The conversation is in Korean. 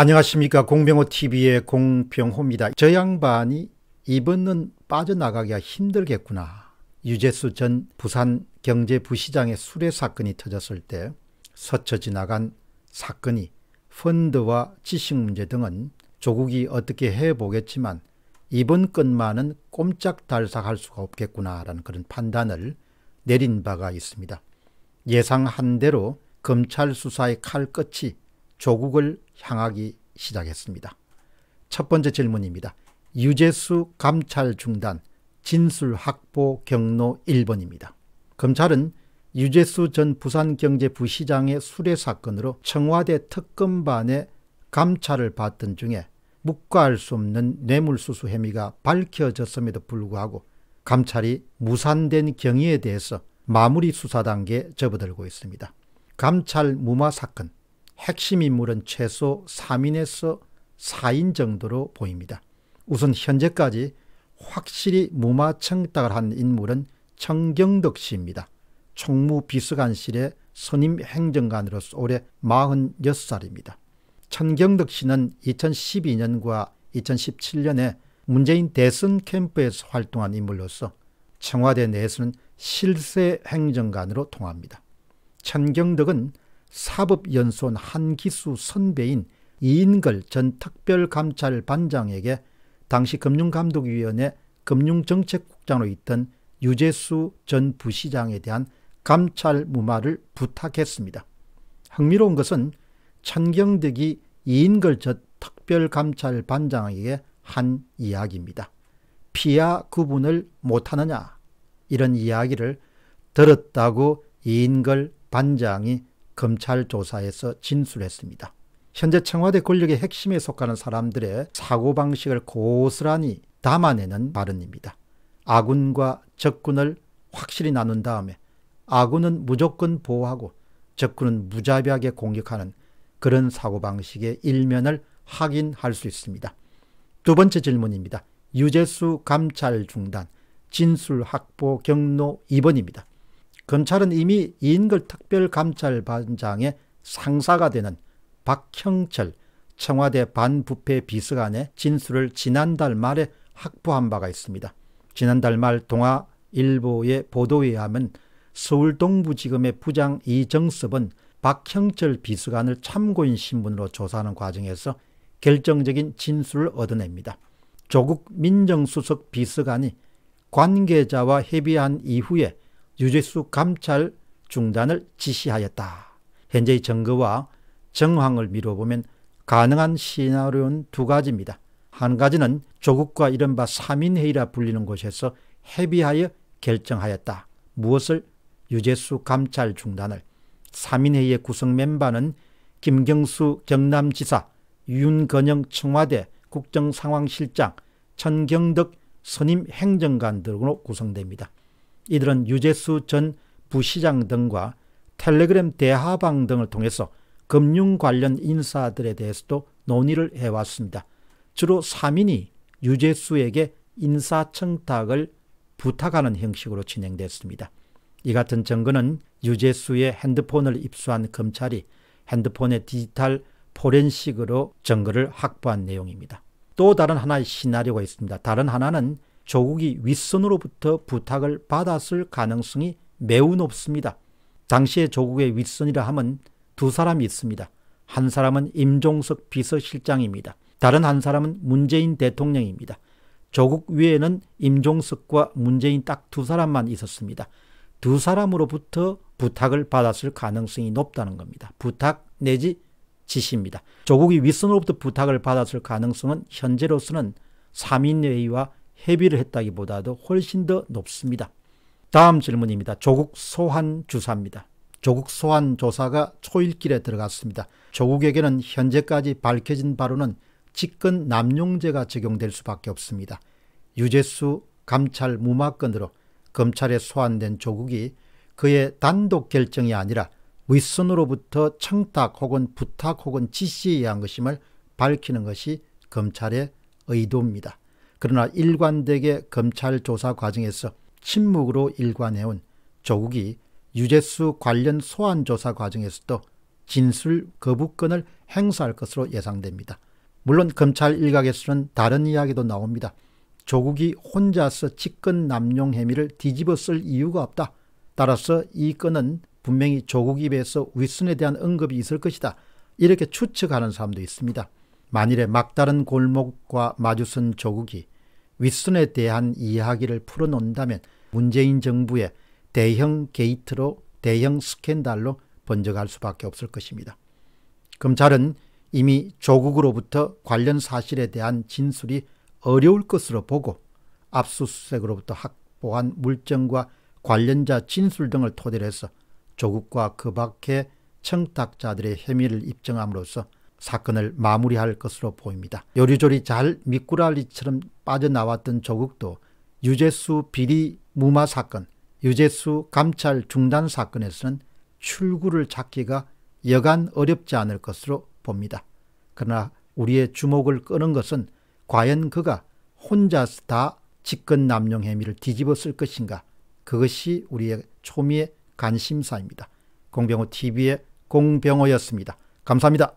안녕하십니까 공병호TV의 공병호입니다. 저 양반이 이번은 빠져나가기가 힘들겠구나. 유재수 전 부산 경제부시장의 수뢰 사건이 터졌을 때 서쳐 지나간 사건이 펀드와 지식 문제 등은 조국이 어떻게 해보겠지만 이번 건만은 꼼짝달싹할 수가 없겠구나라는 그런 판단을 내린 바가 있습니다. 예상한 대로 검찰 수사의 칼끝이 조국을 향하기 시작했습니다. 첫 번째 질문입니다. 유재수 감찰 중단 진술 확보 경로 1번입니다. 검찰은 유재수 전 부산경제부시장의 수뢰 사건으로 청와대 특검반의 감찰을 받던 중에 묵과할 수 없는 뇌물수수 혐의가 밝혀졌음에도 불구하고 감찰이 무산된 경위에 대해서 마무리 수사 단계에 접어들고 있습니다. 감찰 무마 사건, 핵심 인물은 최소 3인에서 4인 정도로 보입니다. 우선 현재까지 확실히 무마청탁을 한 인물은 청경덕 씨입니다. 총무비서관실의 선임 행정관으로서 올해 46살입니다. 천경덕 씨는 2012년과 2017년에 문재인 대선 캠프에서 활동한 인물로서 청와대 내에서는 실세 행정관으로 통합니다. 천경덕은 사법연수원 한 기수 선배인 이인걸 전 특별감찰반장에게 당시 금융감독위원회 금융정책국장으로 있던 유재수 전 부시장에 대한 감찰 무마를 부탁했습니다. 흥미로운 것은 천경덕이 이인걸 전 특별감찰반장에게 한 이야기입니다. 피야 구분을 못하느냐 이런 이야기를 들었다고 이인걸 반장이 검찰 조사에서 진술했습니다. 현재 청와대 권력의 핵심에 속하는 사람들의 사고방식을 고스란히 담아내는 발언입니다. 아군과 적군을 확실히 나눈 다음에 아군은 무조건 보호하고 적군은 무자비하게 공격하는 그런 사고방식의 일면을 확인할 수 있습니다. 두 번째 질문입니다. 유재수 감찰 중단, 진술 확보 경로 2번입니다. 검찰은 이미 이인걸 특별감찰반장의 상사가 되는 박형철 청와대 반부패 비서관의 진술을 지난달 말에 확보한 바가 있습니다. 지난달 말 동아일보의 보도에 의 하면 서울 동부지검의 부장 이정섭은 박형철 비서관을 참고인 신분으로 조사하는 과정에서 결정적인 진술을 얻어냅니다. 조국 민정수석 비서관이 관계자와 협의한 이후에 유재수 감찰 중단을 지시하였다. 현재의 증거와 정황을 미뤄보면 가능한 시나리오는 두 가지입니다. 한 가지는 조국과 이른바 3인회의라 불리는 곳에서 협의하여 결정하였다. 무엇을? 유재수 감찰 중단을. 3인회의 구성 멤버는 김경수 경남지사, 윤건영 청와대 국정상황실장, 천경덕 선임 행정관 등으로 구성됩니다. 이들은 유재수 전 부시장 등과 텔레그램 대하방 등을 통해서 금융 관련 인사들에 대해서도 논의를 해왔습니다. 주로 3인이 유재수에게 인사청탁을 부탁하는 형식으로 진행됐습니다. 이 같은 증거는 유재수의 핸드폰을 입수한 검찰이 핸드폰의 디지털 포렌식으로 증거를 확보한 내용입니다. 또 다른 하나의 시나리오가 있습니다. 다른 하나는 조국이 윗선으로부터 부탁을 받았을 가능성이 매우 높습니다. 당시에 조국의 윗선이라 함은 두 사람이 있습니다. 한 사람은 임종석 비서실장입니다. 다른 한 사람은 문재인 대통령입니다. 조국 위에는 임종석과 문재인 딱 두 사람만 있었습니다. 두 사람으로부터 부탁을 받았을 가능성이 높다는 겁니다. 부탁 내지 지시입니다. 조국이 윗선으로부터 부탁을 받았을 가능성은 현재로서는 3인회의와 회비를 했다기보다도 훨씬 더 높습니다. 다음 질문입니다. 조국 소환 주사입니다. 조국 소환 조사가 초일길에 들어갔습니다. 조국에게는 현재까지 밝혀진 바로는 직권 남용죄가 적용될 수밖에 없습니다. 유재수 감찰 무마건으로 검찰에 소환된 조국이 그의 단독 결정이 아니라 윗선으로부터 청탁 혹은 부탁 혹은 지시에 의한 것임을 밝히는 것이 검찰의 의도입니다. 그러나 일관되게 검찰 조사 과정에서 침묵으로 일관해온 조국이 유재수 관련 소환 조사 과정에서도 진술 거부권을 행사할 것으로 예상됩니다. 물론 검찰 일각에서는 다른 이야기도 나옵니다. 조국이 혼자서 직권 남용 혐의를 뒤집어 쓸 이유가 없다. 따라서 이 건은 분명히 조국 입에서 윗선에 대한 언급이 있을 것이다. 이렇게 추측하는 사람도 있습니다. 만일에 막다른 골목과 마주선 조국이 윗선에 대한 이야기를 풀어놓는다면 문재인 정부의 대형 게이트로 대형 스캔달로 번져갈 수밖에 없을 것입니다. 검찰은 이미 조국으로부터 관련 사실에 대한 진술이 어려울 것으로 보고 압수수색으로부터 확보한 물증과 관련자 진술 등을 토대로 해서 조국과 그 밖의 청탁자들의 혐의를 입증함으로써 사건을 마무리할 것으로 보입니다. 요리조리 잘 미꾸라리처럼 빠져나왔던 조국도 유재수 비리 무마 사건, 유재수 감찰 중단 사건에서는 출구를 찾기가 여간 어렵지 않을 것으로 봅니다. 그러나 우리의 주목을 끄는 것은 과연 그가 혼자 다 직권 남용 혐의를 뒤집어 쓸 것인가 그것이 우리의 초미의 관심사입니다. 공병호 TV의 공병호였습니다. 감사합니다.